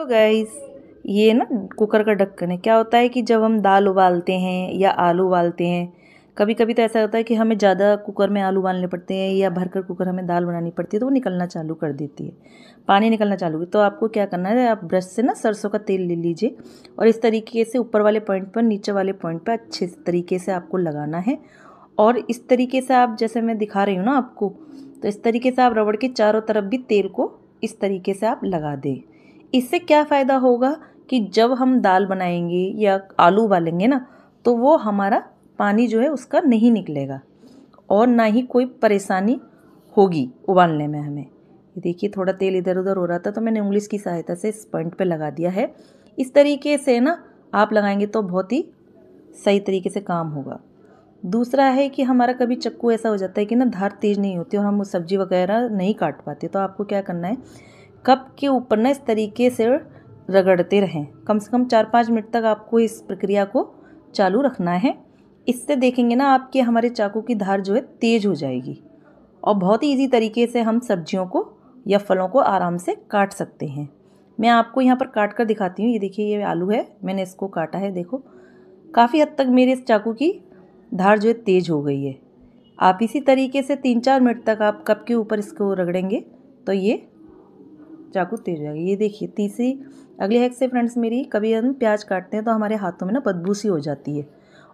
तो गाइस ये ना कुकर का ढक्कन है क्या होता है कि जब हम दाल उबालते हैं या आलू उबालते हैं कभी कभी तो ऐसा होता है कि हमें ज़्यादा कुकर में आलू उबालने पड़ते हैं या भरकर कुकर हमें दाल बनानी पड़ती है तो वो निकलना चालू कर देती है पानी निकलना चालू तो आपको क्या करना है आप ब्रश से ना सरसों का तेल ले लीजिए और इस तरीके से ऊपर वाले पॉइंट पर नीचे वाले पॉइंट पर अच्छे तरीके से आपको लगाना है और इस तरीके से आप जैसे मैं दिखा रही हूँ ना आपको तो इस तरीके से आप रबड़ के चारों तरफ भी तेल को इस तरीके से आप लगा दें इससे क्या फ़ायदा होगा कि जब हम दाल बनाएंगे या आलू उबालेंगे ना तो वो हमारा पानी जो है उसका नहीं निकलेगा और ना ही कोई परेशानी होगी उबालने में हमें देखिए थोड़ा तेल इधर उधर हो रहा था तो मैंने उंगलिस की सहायता से इस पॉइंट पे लगा दिया है इस तरीके से ना आप लगाएंगे तो बहुत ही सही तरीके से काम होगा दूसरा है कि हमारा कभी चक्कू ऐसा हो जाता है कि ना धार तेज़ नहीं होती और हम वो सब्ज़ी वगैरह नहीं काट पाते तो आपको क्या करना है कप के ऊपर ना इस तरीके से रगड़ते रहें कम से कम चार पाँच मिनट तक आपको इस प्रक्रिया को चालू रखना है इससे देखेंगे ना आपके हमारे चाकू की धार जो है तेज़ हो जाएगी और बहुत ही ईजी तरीके से हम सब्जियों को या फलों को आराम से काट सकते हैं मैं आपको यहाँ पर काट कर दिखाती हूँ ये देखिए ये आलू है मैंने इसको काटा है देखो काफ़ी हद तक मेरे इस चाकू की धार जो है तेज़ हो गई है आप इसी तरीके से तीन चार मिनट तक आप कप के ऊपर इसको रगड़ेंगे तो ये चाकू तेज जाएगी ये देखिए तीसरी अगली हेक से फ्रेंड्स मेरी कभी हम प्याज काटते हैं तो हमारे हाथों में ना बदबू सी हो जाती है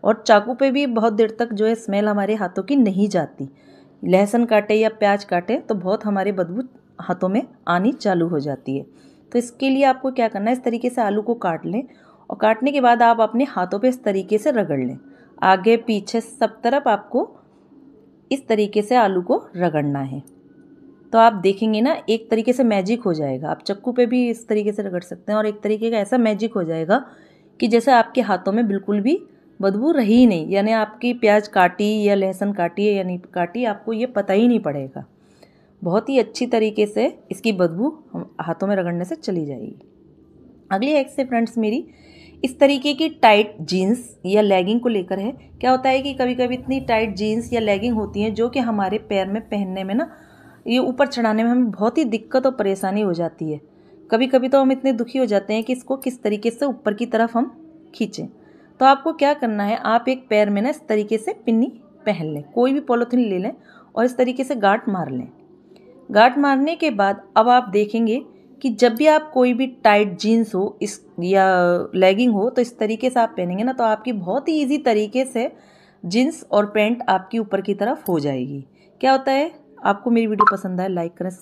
और चाकू पे भी बहुत देर तक जो है स्मेल हमारे हाथों की नहीं जाती लहसुन काटे या प्याज काटे तो बहुत हमारे बदबू हाथों में आनी चालू हो जाती है तो इसके लिए आपको क्या करना है इस तरीके से आलू को काट लें और काटने के बाद आप अपने हाथों पर इस तरीके से रगड़ लें आगे पीछे सब तरफ आपको इस तरीके से आलू को रगड़ना है तो आप देखेंगे ना एक तरीके से मैजिक हो जाएगा आप चक्कू पे भी इस तरीके से रगड़ सकते हैं और एक तरीके का ऐसा मैजिक हो जाएगा कि जैसे आपके हाथों में बिल्कुल भी बदबू रही नहीं यानी आपकी प्याज काटी या लहसुन काटी या नहीं काटी आपको ये पता ही नहीं पड़ेगा बहुत ही अच्छी तरीके से इसकी बदबू हम हाथों में रगड़ने से चली जाएगी अगली एक से फ्रेंड्स मेरी इस तरीके की टाइट जीन्स या लेगिंग को लेकर है क्या होता है कि कभी कभी इतनी टाइट जीन्स या लेगिंग होती हैं जो कि हमारे पैर में पहनने में ना ये ऊपर चढ़ाने में हमें बहुत ही दिक्कत और परेशानी हो जाती है कभी कभी तो हम इतने दुखी हो जाते हैं कि इसको किस तरीके से ऊपर की तरफ हम खींचें तो आपको क्या करना है आप एक पैर में ना इस तरीके से पिन्नी पहन लें कोई भी पॉलीथीन ले लें और इस तरीके से गाट मार लें गाट मारने के बाद अब आप देखेंगे कि जब भी आप कोई भी टाइट जीन्स हो इस या लेगिंग हो तो इस तरीके से आप पहनेंगे ना तो आपकी बहुत ही ईजी तरीके से जीन्स और पैंट आपकी ऊपर की तरफ हो जाएगी क्या होता है आपको मेरी वीडियो पसंद आए लाइक करें